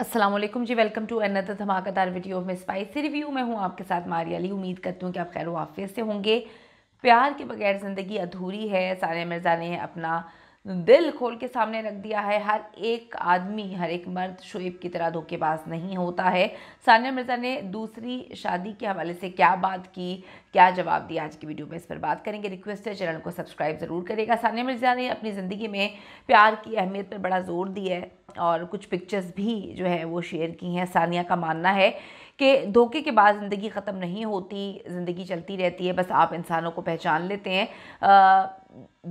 Aslam ji welcome to another धमाकेदार video में spicy review मैं हूँ आपके साथ मारी अली उम्मीद करती हूँ कि आप खैर वाफियत से होंगे प्यार के बगैर ज़िंदगी अधूरी है सारे मिर्ज़ा ने अपना दिल खोल के सामने रख दिया है हर एक आदमी हर एक मर्द शुएब की तरह धोखेबाज नहीं होता है सानिया मिर्ज़ा ने दूसरी शादी के हवाले से क्या बात की क्या जवाब दिया आज की वीडियो में इस पर बात करेंगे रिक्वेस्ट है चैनल को सब्सक्राइब ज़रूर करेगा सानिया मिर्ज़ा ने अपनी ज़िंदगी में प्यार की अहमियत पर बड़ा ज़ोर दिया है और कुछ पिक्चर्स भी जो है वो शेयर की हैं सानिया का मानना है कि धोखे के बाद ज़िंदगी ख़त्म नहीं होती ज़िंदगी चलती रहती है बस आप इंसानों को पहचान लेते हैं आ,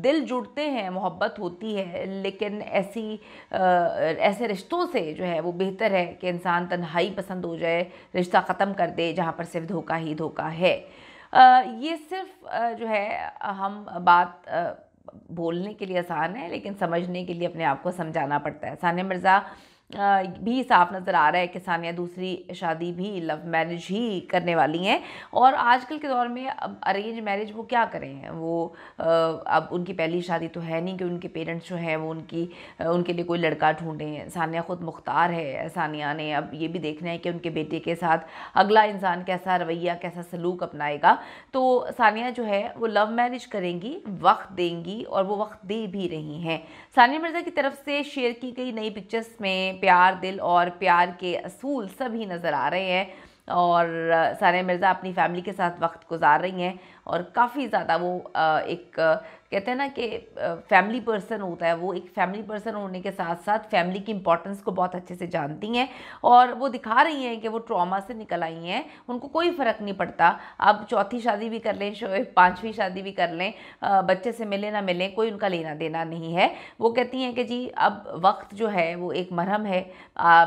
दिल जुड़ते हैं मोहब्बत होती है लेकिन ऐसी आ, ऐसे रिश्तों से जो है वो बेहतर है कि इंसान तन्हाई पसंद हो जाए रिश्ता ख़त्म कर दे जहाँ पर सिर्फ धोखा ही धोखा है आ, ये सिर्फ आ, जो है हम बात बोलने के लिए आसान है लेकिन समझने के लिए अपने आप को समझाना पड़ता है सानिया मिर्ज़ा भी साफ नज़र आ रहा है कि सानिया दूसरी शादी भी लव मैरिज ही करने वाली हैं और आजकल के दौर में अब अरेंज मैरिज वो क्या करें वो अब उनकी पहली शादी तो है नहीं कि उनके पेरेंट्स जो हैं वो उनकी उनके लिए कोई लड़का ढूंढें सानिया ख़ुद मुख्तार है सानिया ने अब ये भी देखना है कि उनके बेटे के साथ अगला इंसान कैसा रवैया कैसा सलूक अपनाएगा तो सानिया जो है वो लव मैरिज करेंगी वक्त देंगी और वो वक्त दे भी रही हैं सानिया मिर्ज़ा की तरफ से शेयर की गई नई पिक्चर्स में प्यार दिल और प्यार के असूल सभी नज़र आ रहे हैं और सारे मिर्ज़ा अपनी फैमिली के साथ वक्त गुजार रही हैं और काफ़ी ज़्यादा वो एक कहते हैं ना कि फैमिली पर्सन होता है वो एक फैमिली पर्सन होने के साथ साथ फैमिली की इंपॉर्टेंस को बहुत अच्छे से जानती हैं और वो दिखा रही हैं कि वो ट्रॉमा से निकल आई हैं उनको कोई फ़र्क नहीं पड़ता अब चौथी शादी भी कर लें पाँचवीं शादी भी कर लें बच्चे से मिलें ना मिलें कोई उनका लेना देना नहीं है वो कहती हैं कि जी अब वक्त जो है वो एक मरहम है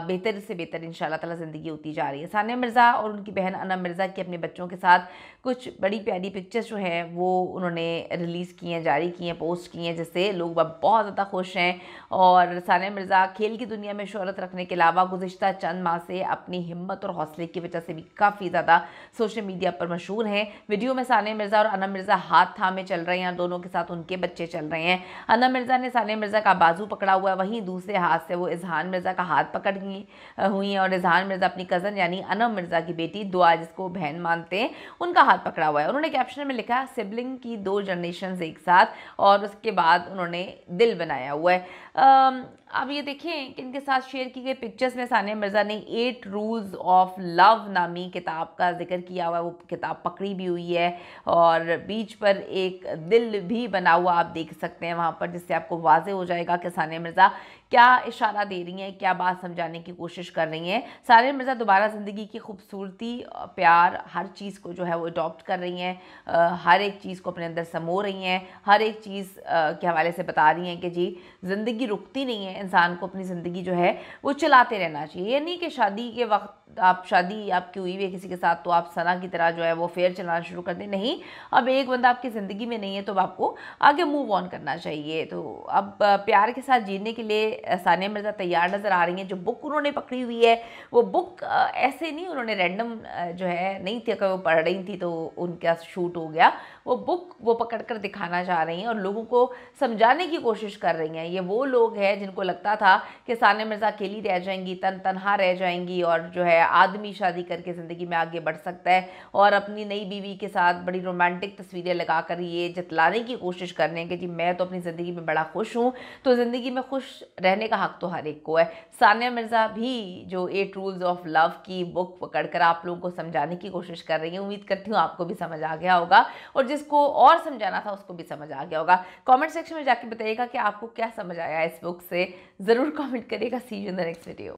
बेहतर से बेहतर इन ताला ज़िंदगी होती जा रही है सानिया मिर्ज़ा मिर्ज़ा और उनकी बहन अना मिर्ज़ा की अपने बच्चों के साथ कुछ बड़ी प्यारी पिक्चर्स जो हैं वो उन्होंने रिलीज़ की हैं जारी की हैं पोस्ट की हैं जिससे लोग बहुत ज़्यादा खुश हैं और सानिया मिर्ज़ा खेल की दुनिया में शहरत रखने के अलावा गुज्त चंद माह से अपनी हिम्मत और हौसले की वजह से भी काफ़ी ज़्यादा सोशल मीडिया पर मशहूर हैं वीडियो में सानिया मिर्ज़ा और अना मिर्ज़ा हाथ थामे चल रहे हैं दोनों के साथ उनके बच्चे चल रहे हैं अना मिर्ज़ा ने सानिया मिर्ज़ा का बाजू पकड़ा हुआ है वहीं दूसरे हाथ से वो इजहान मिर्ज़ा का हाथ पकड़ हुई हैं और इजहान मिर्ज़ा अपनी कज़न यानी अनम मिर्ज़ा मिर्ज़ा की बेटी दुआ जिसको बहन मानते हैं उनका हाथ पकड़ा हुआ है उन्होंने कैप्शन में लिखा सिबलिंग की दो जनरेशन एक साथ और उसके बाद उन्होंने दिल बनाया हुआ है अब ये देखें कि इनके साथ शेयर की गई पिक्चर्स में सानिया मिर्ज़ा ने एट रूल्स ऑफ लव नामी किताब का जिक्र किया हुआ है वो किताब पकड़ी भी हुई है और बीच पर एक दिल भी बना हुआ आप देख सकते हैं वहाँ पर जिससे आपको वाज हो जाएगा कि सानिया मिर्ज़ा क्या इशारा दे रही हैं क्या बात समझाने की कोशिश कर रही हैं सानिया मिर्ज़ा दोबारा ज़िंदगी की खूबसूरती प्यार हर चीज़ को जो है वो अडोप्ट कर रही हैं हर एक चीज़ को अपने अंदर समो रही हैं हर एक चीज़ के हवाले से बता रही हैं कि जी ज़िंदगी रुकती नहीं है इंसान को अपनी ज़िंदगी जो है वो चलाते रहना चाहिए ये नहीं कि शादी के वक्त आप शादी आपकी हुई हुई है किसी के साथ तो आप सना की तरह जो है वो फेयर चलाना शुरू कर दें नहीं अब एक बंदा आपकी ज़िंदगी में नहीं है तो आपको आगे मूव ऑन करना चाहिए तो अब प्यार के साथ जीने के लिए सानिया मिर्ज़ा तैयार नज़र आ रही हैं जो बुक उन्होंने पकड़ी हुई है वो बुक ऐसे नहीं उन्होंने रैंडम जो है नहीं थी अगर वो पढ़ रही थी तो उनका शूट हो गया वो बुक वो पकड़ कर दिखाना चाह रही हैं और लोगों को समझाने की कोशिश कर रही हैं ये वो लोग हैं जिनको लगता था कि सानिया मिर्ज़ा अकेली रह जाएंगी तन तनहा रह जाएंगी और जो है आदमी शादी करके ज़िंदगी में आगे बढ़ सकता है और अपनी नई बीवी के साथ बड़ी रोमांटिक तस्वीरें लगा कर ये जतलाने की कोशिश कर रहे हैं कि जी मैं तो अपनी ज़िंदगी में बड़ा खुश हूँ तो ज़िंदगी में खुश रहने का हक़ तो हर एक को है सानिया मिर्ज़ा भी जो एट रूल्स ऑफ लव की बुक पकड़ कर आप लोगों को समझाने की कोशिश कर रही है उम्मीद करती हूँ आपको भी समझ आ गया होगा और जिसको और समझाना था उसको भी समझ आ गया होगा कमेंट सेक्शन में जाके बताइएगा कि आपको क्या समझ आया इस बुक से ज़रूर कमेंट करेगा see you in the next video